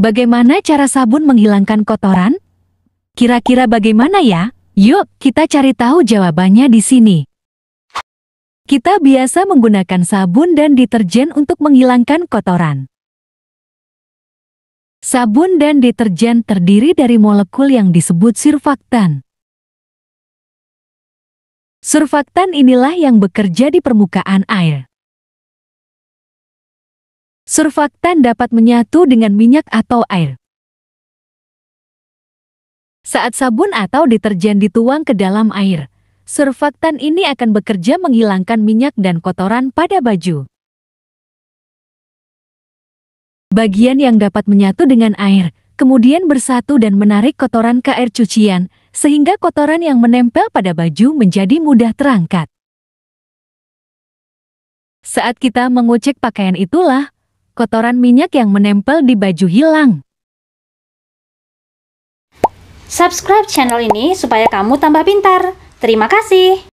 Bagaimana cara sabun menghilangkan kotoran? Kira-kira bagaimana ya? Yuk, kita cari tahu jawabannya di sini. Kita biasa menggunakan sabun dan deterjen untuk menghilangkan kotoran. Sabun dan deterjen terdiri dari molekul yang disebut surfaktan. Surfaktan inilah yang bekerja di permukaan air surfaktan dapat menyatu dengan minyak atau air. Saat sabun atau deterjen dituang ke dalam air, surfaktan ini akan bekerja menghilangkan minyak dan kotoran pada baju. Bagian yang dapat menyatu dengan air, kemudian bersatu dan menarik kotoran ke air cucian, sehingga kotoran yang menempel pada baju menjadi mudah terangkat. Saat kita mengucek pakaian itulah, kotoran minyak yang menempel di baju hilang. Subscribe channel ini supaya kamu tambah pintar. Terima kasih.